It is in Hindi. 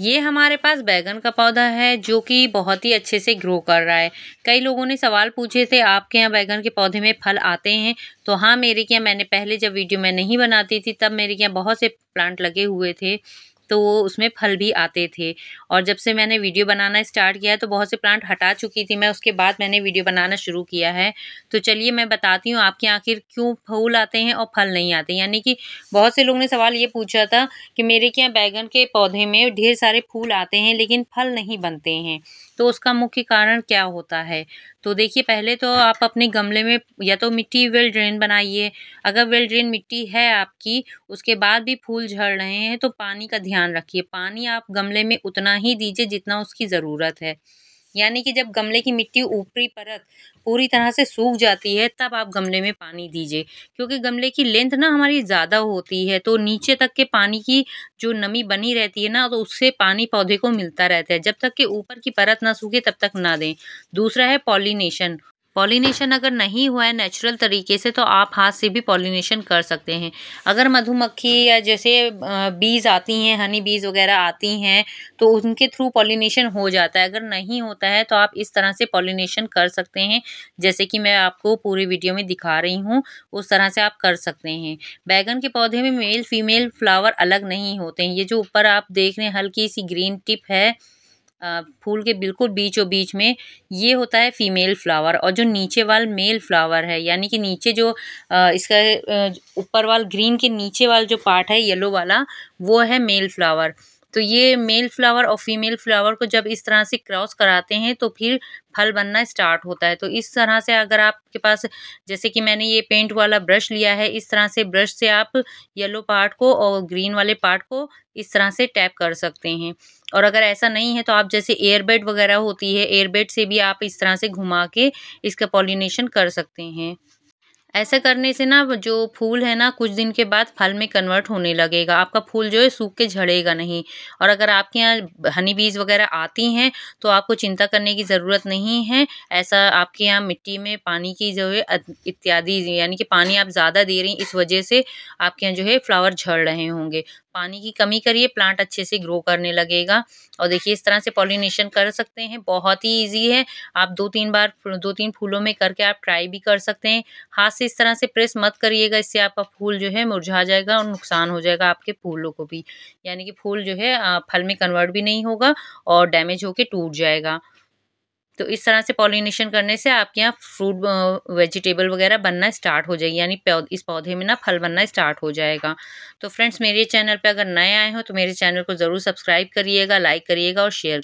ये हमारे पास बैगन का पौधा है जो कि बहुत ही अच्छे से ग्रो कर रहा है कई लोगों ने सवाल पूछे थे आपके यहाँ बैगन के पौधे में फल आते हैं तो हाँ मेरे के यहाँ मैंने पहले जब वीडियो मैं नहीं बनाती थी तब मेरे के यहाँ बहुत से प्लांट लगे हुए थे तो वो उसमें फल भी आते थे और जब से मैंने वीडियो बनाना स्टार्ट किया है तो बहुत से प्लांट हटा चुकी थी मैं उसके बाद मैंने वीडियो बनाना शुरू किया है तो चलिए मैं बताती हूँ आपके आखिर क्यों फूल आते हैं और फल नहीं आते यानी कि बहुत से लोगों ने सवाल ये पूछा था कि मेरे क्या बैगन के पौधे में ढेर सारे फूल आते हैं लेकिन फल नहीं बनते हैं तो उसका मुख्य कारण क्या होता है तो देखिए पहले तो आप अपने गमले में या तो मिट्टी वेल ड्रेन बनाइए अगर वेल ड्रेन मिट्टी है आपकी उसके बाद भी फूल झड़ रहे हैं तो पानी का ध्यान रखिए पानी आप गमले में उतना ही दीजिए जितना उसकी ज़रूरत है यानी कि जब गमले की मिट्टी ऊपरी परत पूरी तरह से सूख जाती है तब आप गमले में पानी दीजिए क्योंकि गमले की लेंथ ना हमारी ज़्यादा होती है तो नीचे तक के पानी की जो नमी बनी रहती है ना तो उससे पानी पौधे को मिलता रहता है जब तक कि ऊपर की परत ना सूखे तब तक ना दें दूसरा है पॉलिनेशन पॉलिनेशन अगर नहीं हुआ है नेचुरल तरीके से तो आप हाथ से भी पॉलिनेशन कर सकते हैं अगर मधुमक्खी या जैसे बीज आती हैं हनी बीज वगैरह आती हैं तो उनके थ्रू पॉलिनेशन हो जाता है अगर नहीं होता है तो आप इस तरह से पॉलिनेशन कर सकते हैं जैसे कि मैं आपको पूरी वीडियो में दिखा रही हूँ उस तरह से आप कर सकते हैं बैगन के पौधे में मेल फीमेल फ्लावर अलग नहीं होते हैं ये जो ऊपर आप देख रहे हैं हल्की सी ग्रीन टिप है फूल के बिल्कुल बीचों बीच में ये होता है फीमेल फ्लावर और जो नीचे वाल मेल फ्लावर है यानी कि नीचे जो इसका ऊपर वाल ग्रीन के नीचे वाल जो पार्ट है येलो वाला वो है मेल फ्लावर तो ये मेल फ्लावर और फीमेल फ्लावर को जब इस तरह से क्रॉस कराते हैं तो फिर फल बनना स्टार्ट होता है तो इस तरह से अगर आपके पास जैसे कि मैंने ये पेंट वाला ब्रश लिया है इस तरह से ब्रश से आप येलो पार्ट को और ग्रीन वाले पार्ट को इस तरह से टैप कर सकते हैं और अगर ऐसा नहीं है तो आप जैसे एयरबेड वगैरह होती है एयरबेड से भी आप इस तरह से घुमा के इसका पॉलिनेशन कर सकते हैं ऐसा करने से ना जो फूल है ना कुछ दिन के बाद फल में कन्वर्ट होने लगेगा आपका फूल जो है सूख के झड़ेगा नहीं और अगर आपके यहाँ हनी बीज वगैरह आती हैं तो आपको चिंता करने की ज़रूरत नहीं है ऐसा आपके यहाँ मिट्टी में पानी की जो है इत्यादि यानी कि पानी आप ज़्यादा दे रही इस वजह से आपके यहाँ जो है फ्लावर झड़ रहे होंगे पानी की कमी करिए प्लांट अच्छे से ग्रो करने लगेगा और देखिए इस तरह से पॉलिनेशन कर सकते हैं बहुत ही ईजी है आप दो तीन बार दो तीन फूलों में करके आप ट्राई भी कर सकते हैं हाथ से इस तरह से प्रेस मत करिएगा इससे आपका फूल जो है मुरझा जाएगा और नुकसान हो जाएगा आपके फूलों को भी यानी कि फूल जो है फल में कन्वर्ट भी नहीं होगा और डैमेज होकर टूट जाएगा तो इस तरह से पॉलिनेशन करने से आपके यहाँ फ्रूट वेजिटेबल वगैरह बनना स्टार्ट हो जाएगी यानी इस पौधे में ना फल बनना स्टार्ट हो जाएगा तो फ्रेंड्स मेरे चैनल पर अगर नए आए हो तो मेरे चैनल को ज़रूर सब्सक्राइब करिएगा लाइक करिएगा और शेयर